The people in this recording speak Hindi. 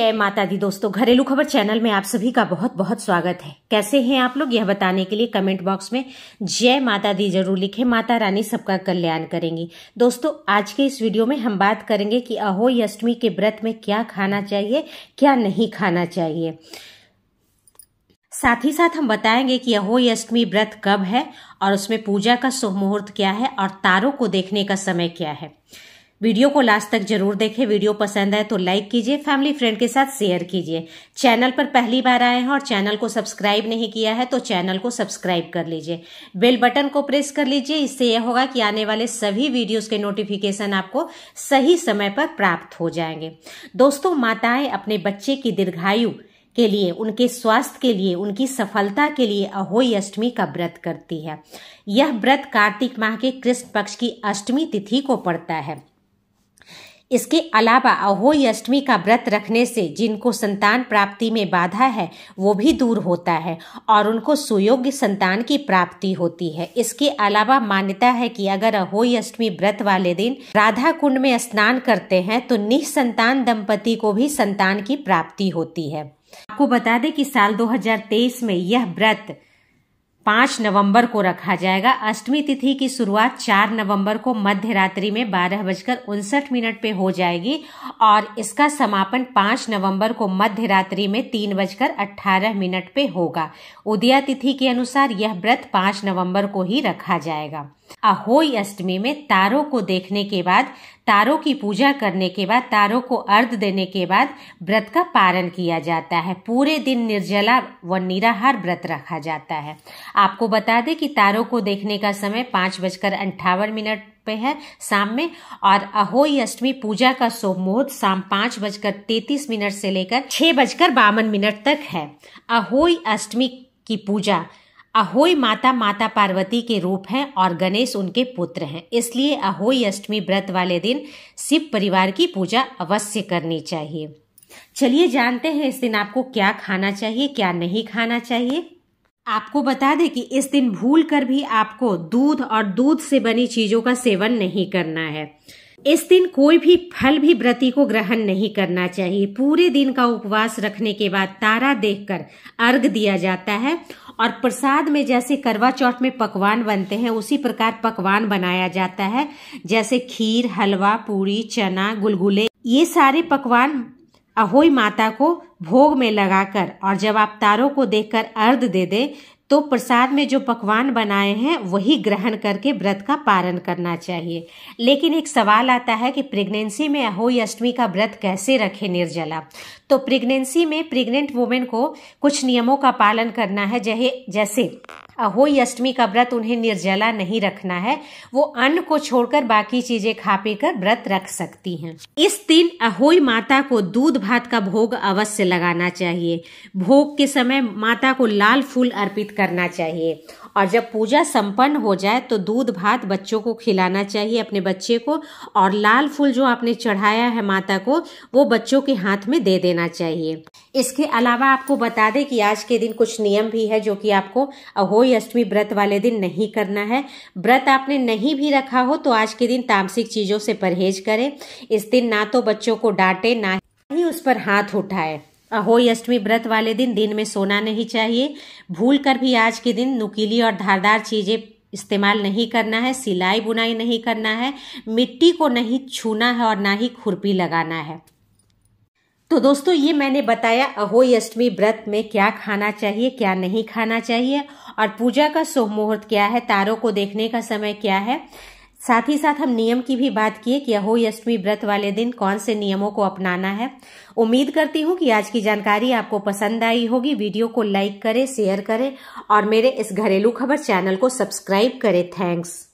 जय माता दी दोस्तों घरेलू खबर चैनल में आप सभी का बहुत बहुत स्वागत है कैसे हैं आप लोग यह बताने के लिए कमेंट बॉक्स में जय माता दी जरूर लिखे माता रानी सबका कल्याण करेंगी दोस्तों आज के इस वीडियो में हम बात करेंगे कि अहोई अष्टमी के व्रत में क्या खाना चाहिए क्या नहीं खाना चाहिए साथ ही साथ हम बताएंगे कि अहोई अष्टमी व्रत कब है और उसमें पूजा का शुभ मुहूर्त क्या है और तारों को देखने का समय क्या है वीडियो को लास्ट तक जरूर देखें वीडियो पसंद आए तो लाइक कीजिए फैमिली फ्रेंड के साथ शेयर कीजिए चैनल पर पहली बार आए हैं और चैनल को सब्सक्राइब नहीं किया है तो चैनल को सब्सक्राइब कर लीजिए बेल बटन को प्रेस कर लीजिए इससे यह होगा कि आने वाले सभी वीडियोस के नोटिफिकेशन आपको सही समय पर प्राप्त हो जाएंगे दोस्तों माताएं अपने बच्चे की दीर्घायु के लिए उनके स्वास्थ्य के लिए उनकी सफलता के लिए अहोई अष्टमी का व्रत करती है यह व्रत कार्तिक माह के कृष्ण पक्ष की अष्टमी तिथि को पड़ता है इसके अलावा अहोई अष्टमी का व्रत रखने से जिनको संतान प्राप्ति में बाधा है वो भी दूर होता है और उनको सुयोग्य संतान की प्राप्ति होती है इसके अलावा मान्यता है कि अगर अहोई अष्टमी व्रत वाले दिन राधा कुंड में स्नान करते हैं तो निसंतान दंपति को भी संतान की प्राप्ति होती है आपको बता दें कि साल 2023 में यह व्रत पांच नवंबर को रखा जाएगा अष्टमी तिथि की शुरुआत चार नवंबर को मध्य रात्रि में बारह बजकर उनसठ मिनट पे हो जाएगी और इसका समापन पांच नवंबर को मध्य रात्रि में तीन बजकर अट्ठारह मिनट पे होगा उदया तिथि के अनुसार यह व्रत पांच नवंबर को ही रखा जाएगा अहोई अष्टमी में तारों को देखने के बाद तारों की पूजा करने के बाद तारों को अर्ध देने के बाद व्रत का पारण किया जाता है पूरे दिन निर्जला व निराहार व्रत रखा जाता है आपको बता दें कि तारों को देखने का समय पांच बजकर अंठावन मिनट पे है शाम में और अहोई अष्टमी पूजा का शुभ मुहूर्त शाम पांच बजकर तैतीस मिनट से लेकर छह बजकर बावन मिनट तक है अहोई अष्टमी की पूजा अहोई माता माता पार्वती के रूप हैं और गणेश उनके पुत्र हैं इसलिए अहोई अष्टमी व्रत वाले दिन शिव परिवार की पूजा अवश्य करनी चाहिए चलिए जानते हैं इस दिन आपको क्या खाना चाहिए क्या नहीं खाना चाहिए आपको बता दें कि इस दिन भूल कर भी आपको दूध और दूध से बनी चीजों का सेवन नहीं करना है इस दिन कोई भी फल भी व्रती को ग्रहण नहीं करना चाहिए पूरे दिन का उपवास रखने के बाद तारा देखकर अर्घ दिया जाता है और प्रसाद में जैसे करवा चौथ में पकवान बनते हैं उसी प्रकार पकवान बनाया जाता है जैसे खीर हलवा पूरी चना गुलगुले ये सारे पकवान अहोई माता को भोग में लगाकर और जब आप तारों को देखकर अर्ध दे दे तो प्रसाद में जो पकवान बनाए हैं वही ग्रहण करके व्रत का पालन करना चाहिए लेकिन एक सवाल आता है कि प्रेगनेंसी में अहोई अष्टमी का व्रत कैसे रखें निर्जला तो प्रेगनेंसी में प्रेग्नेंट वुमेन को कुछ नियमों का पालन करना है जैसे अहोई अष्टमी का व्रत उन्हें निर्जला नहीं रखना है वो अन्न को छोड़कर बाकी चीजें खा पी कर व्रत रख सकती हैं इस दिन अहोई माता को दूध भात का भोग अवश्य लगाना चाहिए भोग के समय माता को लाल फूल अर्पित करना चाहिए और जब पूजा संपन्न हो जाए तो दूध भात बच्चों को खिलाना चाहिए अपने बच्चे को और लाल फूल जो आपने चढ़ाया है माता को वो बच्चों के हाथ में दे देना चाहिए इसके अलावा आपको बता दें कि आज के दिन कुछ नियम भी है जो कि आपको अहोई अष्टमी व्रत वाले दिन नहीं करना है व्रत आपने नहीं भी रखा हो तो आज के दिन तामसिक चीज़ों से परहेज करें इस दिन ना तो बच्चों को डांटे ना ही उस पर हाथ उठाए अहोई अष्टमी व्रत वाले दिन दिन में सोना नहीं चाहिए भूल कर भी आज के दिन नुकीली और धारदार चीज़ें इस्तेमाल नहीं करना है सिलाई बुनाई नहीं करना है मिट्टी को नहीं छूना है और ना ही खुरपी लगाना है तो दोस्तों ये मैंने बताया अहोई अष्टमी व्रत में क्या खाना चाहिए क्या नहीं खाना चाहिए और पूजा का शुभ मुहूर्त क्या है तारों को देखने का समय क्या है साथ ही साथ हम नियम की भी बात किए कि अष्टमी व्रत वाले दिन कौन से नियमों को अपनाना है उम्मीद करती हूँ कि आज की जानकारी आपको पसंद आई होगी वीडियो को लाइक करें शेयर करें और मेरे इस घरेलू खबर चैनल को सब्सक्राइब करें थैंक्स